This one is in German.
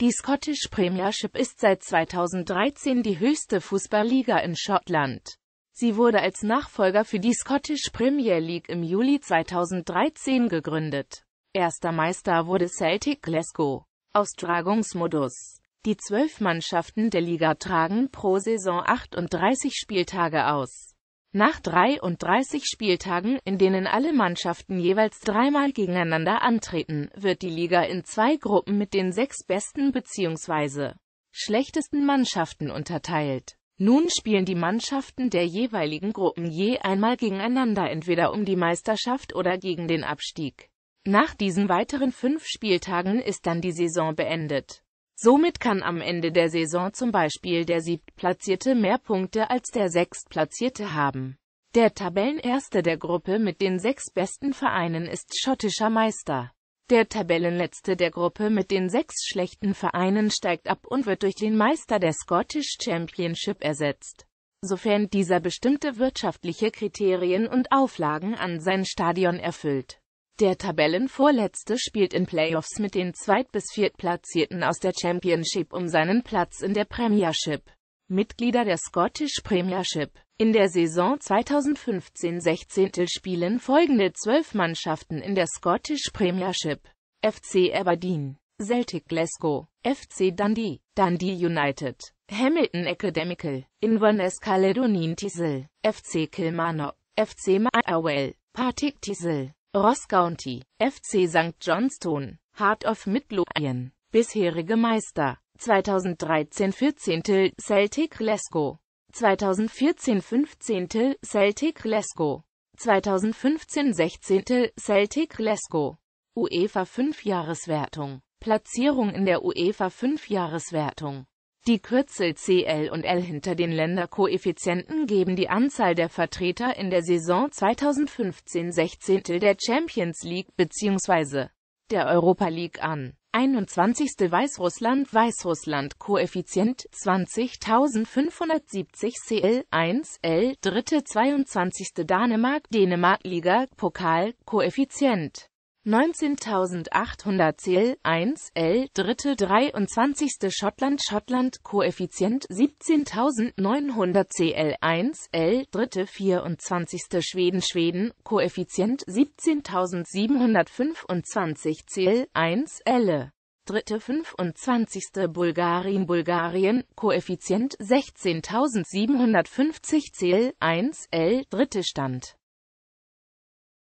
Die Scottish Premiership ist seit 2013 die höchste Fußballliga in Schottland. Sie wurde als Nachfolger für die Scottish Premier League im Juli 2013 gegründet. Erster Meister wurde Celtic Glasgow. Austragungsmodus Die zwölf Mannschaften der Liga tragen pro Saison 38 Spieltage aus. Nach 33 Spieltagen, in denen alle Mannschaften jeweils dreimal gegeneinander antreten, wird die Liga in zwei Gruppen mit den sechs besten bzw. schlechtesten Mannschaften unterteilt. Nun spielen die Mannschaften der jeweiligen Gruppen je einmal gegeneinander entweder um die Meisterschaft oder gegen den Abstieg. Nach diesen weiteren fünf Spieltagen ist dann die Saison beendet. Somit kann am Ende der Saison zum Beispiel der Siebtplatzierte mehr Punkte als der Sechstplatzierte haben. Der Tabellenerste der Gruppe mit den sechs besten Vereinen ist schottischer Meister. Der Tabellenletzte der Gruppe mit den sechs schlechten Vereinen steigt ab und wird durch den Meister der Scottish Championship ersetzt. Sofern dieser bestimmte wirtschaftliche Kriterien und Auflagen an sein Stadion erfüllt. Der Tabellenvorletzte spielt in Playoffs mit den Zweit- bis Viertplatzierten aus der Championship um seinen Platz in der Premiership. Mitglieder der Scottish Premiership. In der Saison 2015-16 spielen folgende zwölf Mannschaften in der Scottish Premiership. FC Aberdeen, Celtic Glasgow, FC Dundee, Dundee United, Hamilton Academical, Inverness Caledonian Thistle, FC Kilmarnock, FC Motherwell, Partick Thistle, Ross County, FC St. Johnstone, Heart of Midlothian, bisherige Meister, 2013 14. Celtic Glasgow, 2014 15. Celtic Glasgow, 2015 16. Celtic Glasgow, UEFA 5-Jahreswertung, Platzierung in der UEFA 5-Jahreswertung. Die Kürzel CL und L hinter den Länderkoeffizienten geben die Anzahl der Vertreter in der Saison 2015-16 der Champions League bzw. der Europa League an. 21. Weißrussland Weißrussland Koeffizient 20.570 CL 1 L 3. 22. Dänemark Dänemark Liga Pokal Koeffizient 19.800 CL, 1 L dritte 23. Schottland Schottland Koeffizient 17.900 CL 1 L dritte 24. Schweden Schweden Koeffizient 17.725 CL 1 L dritte 25. Bulgarien Bulgarien, Koeffizient 16.750 CL 1 L dritte Stand